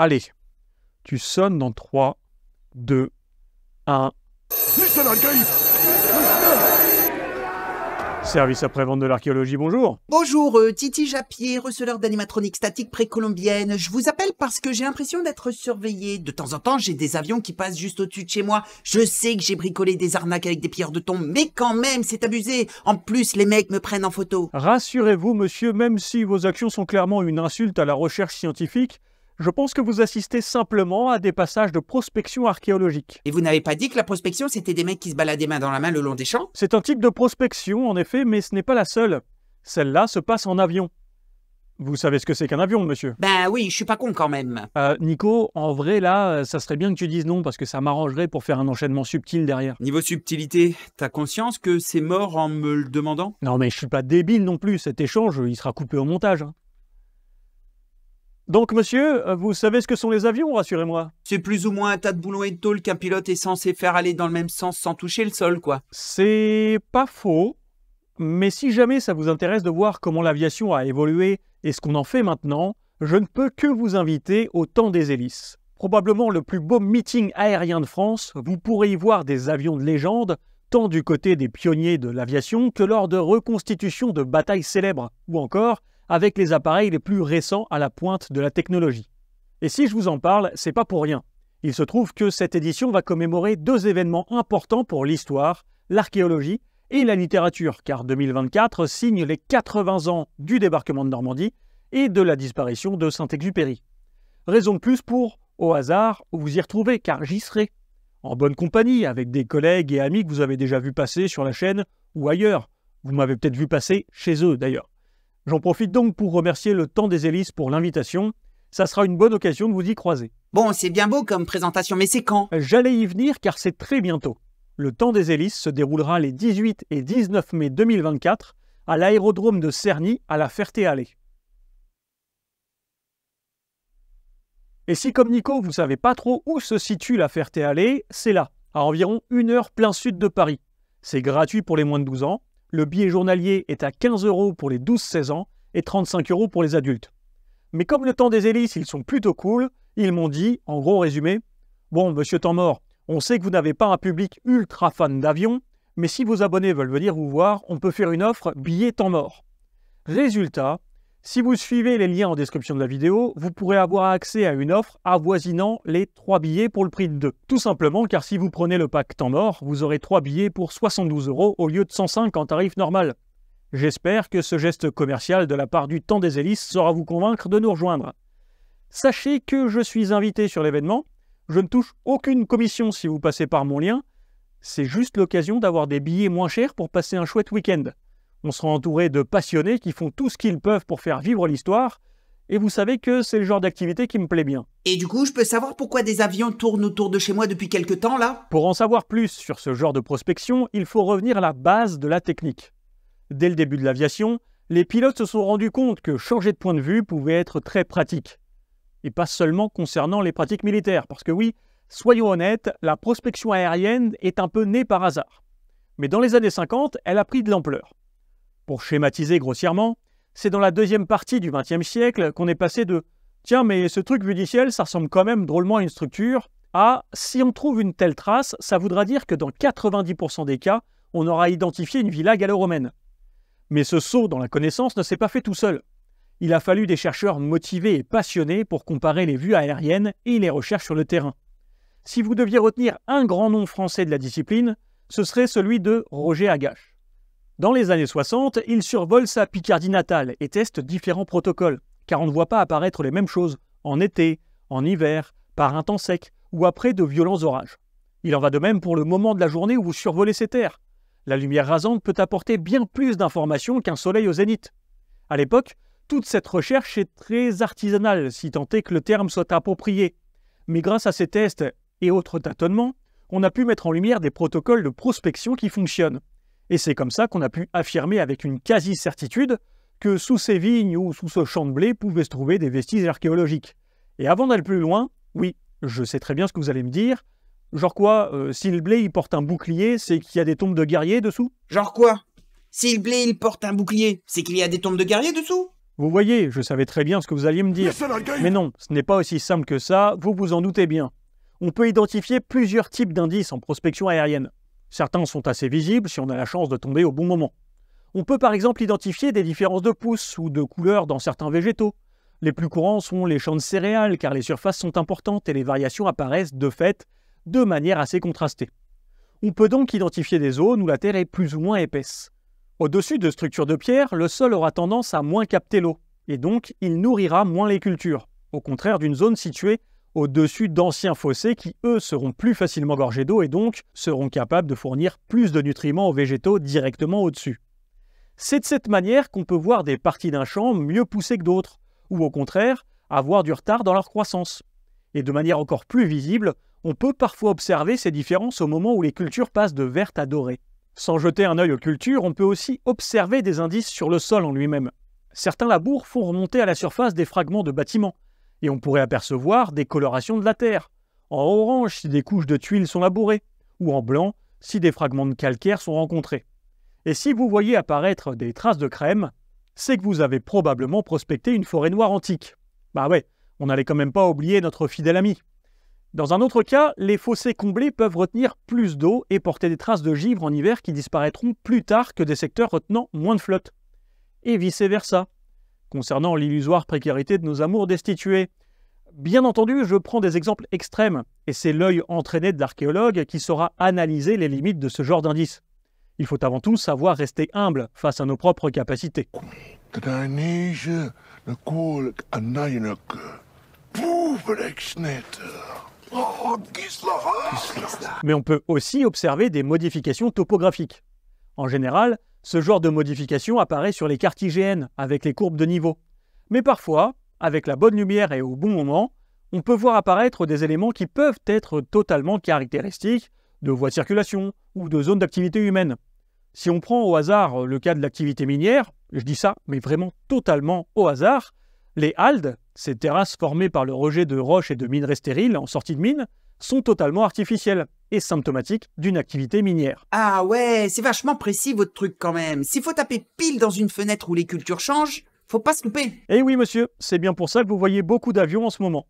Allez, tu sonnes dans 3, 2, 1. Service après-vente de l'archéologie, bonjour. Bonjour, euh, Titi Japier, receleur d'animatronique statique précolombienne. Je vous appelle parce que j'ai l'impression d'être surveillé. De temps en temps, j'ai des avions qui passent juste au-dessus de chez moi. Je sais que j'ai bricolé des arnaques avec des pierres de tombe, mais quand même, c'est abusé. En plus, les mecs me prennent en photo. Rassurez-vous, monsieur, même si vos actions sont clairement une insulte à la recherche scientifique, je pense que vous assistez simplement à des passages de prospection archéologique. Et vous n'avez pas dit que la prospection, c'était des mecs qui se baladaient main dans la main le long des champs C'est un type de prospection, en effet, mais ce n'est pas la seule. Celle-là se passe en avion. Vous savez ce que c'est qu'un avion, monsieur Ben oui, je suis pas con quand même. Euh, Nico, en vrai, là, euh, ça serait bien que tu dises non, parce que ça m'arrangerait pour faire un enchaînement subtil derrière. Niveau subtilité, t'as conscience que c'est mort en me le demandant Non mais je suis pas débile non plus, cet échange, il sera coupé au montage. Hein. Donc, monsieur, euh, vous savez ce que sont les avions, rassurez-moi. C'est plus ou moins un tas de boulons et de tôles qu'un pilote est censé faire aller dans le même sens sans toucher le sol, quoi. C'est pas faux. Mais si jamais ça vous intéresse de voir comment l'aviation a évolué et ce qu'on en fait maintenant, je ne peux que vous inviter au temps des hélices. Probablement le plus beau meeting aérien de France, vous pourrez y voir des avions de légende, tant du côté des pionniers de l'aviation que lors de reconstitutions de batailles célèbres, ou encore avec les appareils les plus récents à la pointe de la technologie. Et si je vous en parle, c'est pas pour rien. Il se trouve que cette édition va commémorer deux événements importants pour l'histoire, l'archéologie et la littérature, car 2024 signe les 80 ans du débarquement de Normandie et de la disparition de Saint-Exupéry. Raison de plus pour, au hasard, vous y retrouver, car j'y serai. En bonne compagnie, avec des collègues et amis que vous avez déjà vu passer sur la chaîne ou ailleurs. Vous m'avez peut-être vu passer chez eux d'ailleurs. J'en profite donc pour remercier le temps des hélices pour l'invitation. Ça sera une bonne occasion de vous y croiser. Bon, c'est bien beau comme présentation, mais c'est quand J'allais y venir car c'est très bientôt. Le temps des hélices se déroulera les 18 et 19 mai 2024 à l'aérodrome de Cerny à la ferté allée Et si comme Nico, vous ne savez pas trop où se situe la ferté allée c'est là, à environ une heure plein sud de Paris. C'est gratuit pour les moins de 12 ans, le billet journalier est à 15 euros pour les 12-16 ans et 35 euros pour les adultes. Mais comme le temps des hélices, ils sont plutôt cool, ils m'ont dit, en gros résumé, Bon, monsieur temps on sait que vous n'avez pas un public ultra fan d'avion, mais si vos abonnés veulent venir vous voir, on peut faire une offre billet temps mort. Résultat, si vous suivez les liens en description de la vidéo, vous pourrez avoir accès à une offre avoisinant les 3 billets pour le prix de 2. Tout simplement car si vous prenez le pack temps mort, vous aurez 3 billets pour 72 euros au lieu de 105 en tarif normal. J'espère que ce geste commercial de la part du temps des hélices saura vous convaincre de nous rejoindre. Sachez que je suis invité sur l'événement, je ne touche aucune commission si vous passez par mon lien, c'est juste l'occasion d'avoir des billets moins chers pour passer un chouette week-end on sera entouré de passionnés qui font tout ce qu'ils peuvent pour faire vivre l'histoire. Et vous savez que c'est le genre d'activité qui me plaît bien. Et du coup, je peux savoir pourquoi des avions tournent autour de chez moi depuis quelque temps là Pour en savoir plus sur ce genre de prospection, il faut revenir à la base de la technique. Dès le début de l'aviation, les pilotes se sont rendus compte que changer de point de vue pouvait être très pratique. Et pas seulement concernant les pratiques militaires, parce que oui, soyons honnêtes, la prospection aérienne est un peu née par hasard. Mais dans les années 50, elle a pris de l'ampleur. Pour schématiser grossièrement, c'est dans la deuxième partie du XXe siècle qu'on est passé de Tiens, mais ce truc vu ça ressemble quand même drôlement à une structure à Si on trouve une telle trace, ça voudra dire que dans 90% des cas, on aura identifié une villa gallo-romaine. Mais ce saut dans la connaissance ne s'est pas fait tout seul. Il a fallu des chercheurs motivés et passionnés pour comparer les vues aériennes et les recherches sur le terrain. Si vous deviez retenir un grand nom français de la discipline, ce serait celui de Roger Agache. Dans les années 60, il survole sa Picardie natale et teste différents protocoles, car on ne voit pas apparaître les mêmes choses en été, en hiver, par un temps sec ou après de violents orages. Il en va de même pour le moment de la journée où vous survolez ces terres. La lumière rasante peut apporter bien plus d'informations qu'un soleil au zénith. À l'époque, toute cette recherche est très artisanale, si tant est que le terme soit approprié. Mais grâce à ces tests et autres tâtonnements, on a pu mettre en lumière des protocoles de prospection qui fonctionnent et c'est comme ça qu'on a pu affirmer avec une quasi-certitude que sous ces vignes ou sous ce champ de blé pouvaient se trouver des vestiges archéologiques. Et avant d'aller plus loin, oui, je sais très bien ce que vous allez me dire. Genre quoi, euh, si le blé il porte un bouclier, c'est qu'il y a des tombes de guerriers dessous Genre quoi Si le blé il porte un bouclier, c'est qu'il y a des tombes de guerriers dessous Vous voyez, je savais très bien ce que vous alliez me dire. Mais non, ce n'est pas aussi simple que ça, vous vous en doutez bien. On peut identifier plusieurs types d'indices en prospection aérienne. Certains sont assez visibles si on a la chance de tomber au bon moment. On peut par exemple identifier des différences de pouces ou de couleurs dans certains végétaux. Les plus courants sont les champs de céréales car les surfaces sont importantes et les variations apparaissent de fait de manière assez contrastée. On peut donc identifier des zones où la terre est plus ou moins épaisse. Au-dessus de structures de pierre, le sol aura tendance à moins capter l'eau, et donc il nourrira moins les cultures, au contraire d'une zone située au-dessus d'anciens fossés qui, eux, seront plus facilement gorgés d'eau et donc seront capables de fournir plus de nutriments aux végétaux directement au-dessus. C'est de cette manière qu'on peut voir des parties d'un champ mieux poussées que d'autres, ou au contraire, avoir du retard dans leur croissance. Et de manière encore plus visible, on peut parfois observer ces différences au moment où les cultures passent de vertes à doré. Sans jeter un œil aux cultures, on peut aussi observer des indices sur le sol en lui-même. Certains labours font remonter à la surface des fragments de bâtiments, et on pourrait apercevoir des colorations de la terre, en orange si des couches de tuiles sont labourées, ou en blanc si des fragments de calcaire sont rencontrés. Et si vous voyez apparaître des traces de crème, c'est que vous avez probablement prospecté une forêt noire antique. Bah ouais, on n'allait quand même pas oublier notre fidèle ami. Dans un autre cas, les fossés comblés peuvent retenir plus d'eau et porter des traces de givre en hiver qui disparaîtront plus tard que des secteurs retenant moins de flotte. Et vice-versa concernant l'illusoire précarité de nos amours destitués. Bien entendu, je prends des exemples extrêmes, et c'est l'œil entraîné de l'archéologue qui saura analyser les limites de ce genre d'indices. Il faut avant tout savoir rester humble face à nos propres capacités. Mais on peut aussi observer des modifications topographiques. En général, ce genre de modification apparaît sur les cartes IGN avec les courbes de niveau. Mais parfois, avec la bonne lumière et au bon moment, on peut voir apparaître des éléments qui peuvent être totalement caractéristiques de voies de circulation ou de zones d'activité humaine. Si on prend au hasard le cas de l'activité minière, je dis ça, mais vraiment totalement au hasard, les haldes, ces terrasses formées par le rejet de roches et de minerais stériles en sortie de mine, sont totalement artificielles et symptomatique d'une activité minière. Ah ouais, c'est vachement précis votre truc quand même. S'il faut taper pile dans une fenêtre où les cultures changent, faut pas se couper. Eh oui monsieur, c'est bien pour ça que vous voyez beaucoup d'avions en ce moment.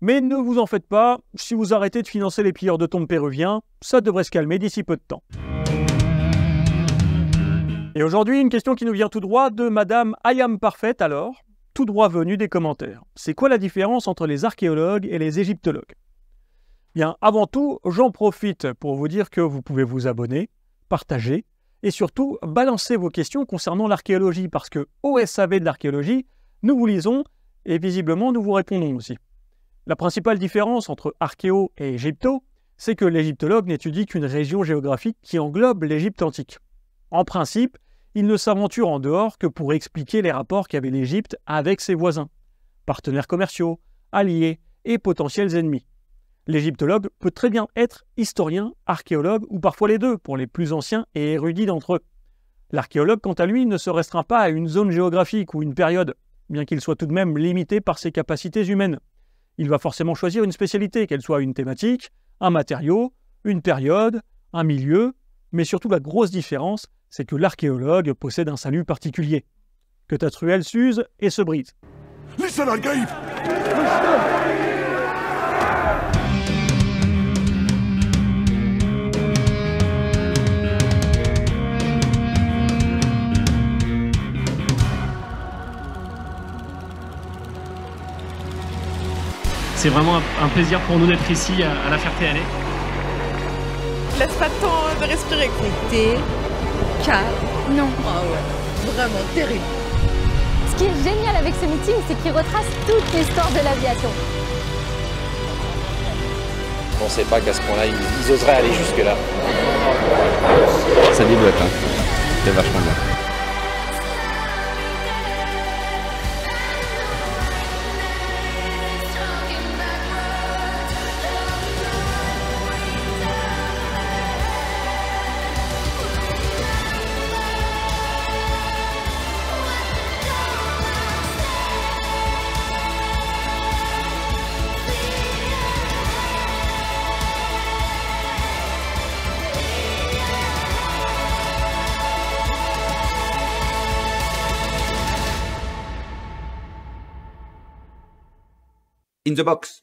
Mais ne vous en faites pas, si vous arrêtez de financer les pilleurs de tombes péruviens, ça devrait se calmer d'ici peu de temps. Et aujourd'hui, une question qui nous vient tout droit de Madame Ayam Parfaite alors, tout droit venue des commentaires. C'est quoi la différence entre les archéologues et les égyptologues Bien, avant tout, j'en profite pour vous dire que vous pouvez vous abonner, partager et surtout balancer vos questions concernant l'archéologie parce que au SAV de l'archéologie, nous vous lisons et visiblement nous vous répondons aussi. La principale différence entre archéo et égypto, c'est que l'égyptologue n'étudie qu'une région géographique qui englobe l'Égypte antique. En principe, il ne s'aventure en dehors que pour expliquer les rapports qu'avait l'Égypte avec ses voisins, partenaires commerciaux, alliés et potentiels ennemis. L'égyptologue peut très bien être historien, archéologue ou parfois les deux pour les plus anciens et érudits d'entre eux. L'archéologue, quant à lui, ne se restreint pas à une zone géographique ou une période, bien qu'il soit tout de même limité par ses capacités humaines. Il va forcément choisir une spécialité, qu'elle soit une thématique, un matériau, une période, un milieu, mais surtout la grosse différence, c'est que l'archéologue possède un salut particulier, que ta truelle s'use et se brise. c'est vraiment un plaisir pour nous d'être ici à, la ferté ne Laisse pas de temps de respirer. T, calme. Non. Ah ouais, vraiment terrible. Ce qui est génial avec ce meeting, c'est qu'il retrace toute l'histoire de l'aviation. On ne sait pas qu'à ce point-là, ils, oseraient aller jusque-là. Ça débloque, hein. C'est vachement bien. in the box.